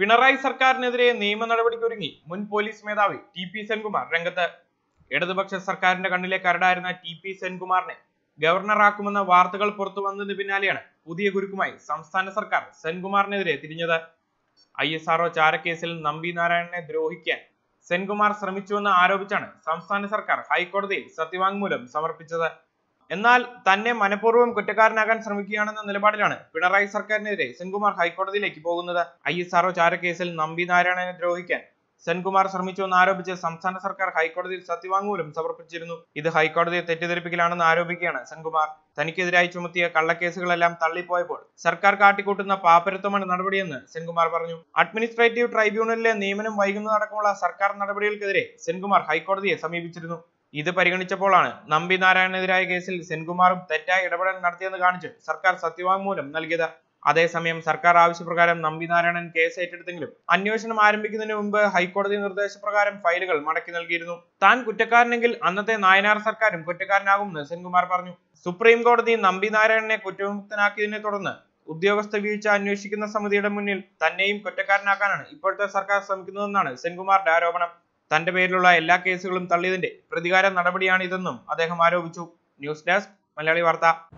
പിണറായി സർക്കാരിനെതിരെ നിയമ നടപടിക്കൊരുങ്ങി മുൻ പോലീസ് മേധാവി ടി പി സെൻകുമാർ രംഗത്ത് ഇടതുപക്ഷ സർക്കാരിന്റെ കണ്ണിലെ കരടായിരുന്ന ടി പി സെൻകുമാറിനെ ഗവർണറാക്കുമെന്ന വാർത്തകൾ പുറത്തു വന്നതിന് പിന്നാലെയാണ് പുതിയ ഗുരുക്കുമായി സംസ്ഥാന സർക്കാർ സെൻകുമാറിനെതിരെ തിരിഞ്ഞത് ഐ എസ് ആർഒ ചാരക്കേസിൽ നമ്പി നാരായണനെ ദ്രോഹിക്കാൻ സെൻകുമാർ ശ്രമിച്ചുവെന്ന് ആരോപിച്ചാണ് സംസ്ഥാന സർക്കാർ ഹൈക്കോടതിയിൽ സത്യവാങ്മൂലം സമർപ്പിച്ചത് എന്നാൽ തന്നെ മനഃപൂർവ്വം കുറ്റക്കാരനാകാൻ ശ്രമിക്കുകയാണെന്ന നിലപാടിലാണ് പിണറായി സർക്കാരിനെതിരെ സെൻകുമാർ ഹൈക്കോടതിയിലേക്ക് പോകുന്നത് ഐ എസ് ആർഒ ചാരക്കേസിൽ നമ്പി നാരായണനെ ദ്രോഹിക്കാൻ സെൻകുമാർ ശ്രമിച്ചുവെന്ന് ആരോപിച്ച് സംസ്ഥാന സർക്കാർ ഹൈക്കോടതിയിൽ സത്യവാങ്മൂലം സമർപ്പിച്ചിരുന്നു ഇത് ഹൈക്കോടതിയെ തെറ്റിദ്ധരിപ്പിക്കലാണെന്ന് ആരോപിക്കുകയാണ് സെൻകുമാർ തനിക്കെതിരായി ചുമത്തിയ കള്ളക്കേസുകളെല്ലാം തള്ളിപ്പോയപ്പോൾ സർക്കാർ കാട്ടിക്കൂട്ടുന്ന പാപ്പരത്വമാണ് നടപടിയെന്ന് സെൻകുമാർ പറഞ്ഞു അഡ്മിനിസ്ട്രേറ്റീവ് ട്രൈബ്യൂണലിലെ നിയമനം വൈകുന്നതടക്കമുള്ള സർക്കാർ നടപടികൾക്കെതിരെ സെൻകുമാർ ഹൈക്കോടതിയെ സമീപിച്ചിരുന്നു ഇത് പരിഗണിച്ചപ്പോഴാണ് നമ്പി നാരായണനെതിരായ കേസിൽ സെൻകുമാറും തെറ്റായ ഇടപെടൽ നടത്തിയെന്ന് കാണിച്ച് സർക്കാർ സത്യവാങ്മൂലം നൽകിയത് അതേസമയം സർക്കാർ ആവശ്യപ്രകാരം നമ്പി നാരായണൻ കേസ് ഏറ്റെടുത്തെങ്കിലും അന്വേഷണം ആരംഭിക്കുന്നതിന് മുമ്പ് ഹൈക്കോടതി നിർദ്ദേശപ്രകാരം ഫയലുകൾ മടക്കി നൽകിയിരുന്നു താൻ കുറ്റക്കാരനെങ്കിൽ അന്നത്തെ നായനാർ സർക്കാരും കുറ്റക്കാരനാകുമെന്ന് സെൻകുമാർ പറഞ്ഞു സുപ്രീം കോടതി നമ്പി നാരായണനെ കുറ്റവിമുക്തനാക്കിയതിനെ തുടർന്ന് ഉദ്യോഗസ്ഥ വീഴ്ച അന്വേഷിക്കുന്ന സമിതിയുടെ മുന്നിൽ തന്നെയും കുറ്റക്കാരനാക്കാനാണ് ഇപ്പോഴത്തെ സർക്കാർ ശ്രമിക്കുന്നതെന്നാണ് സെൻകുമാറിന്റെ ആരോപണം തന്റെ പേരിലുള്ള എല്ലാ കേസുകളും തള്ളിയതിന്റെ പ്രതികാര ഇതെന്നും അദ്ദേഹം ആരോപിച്ചു ന്യൂസ് ഡെസ്ക് മലയാളി വാർത്ത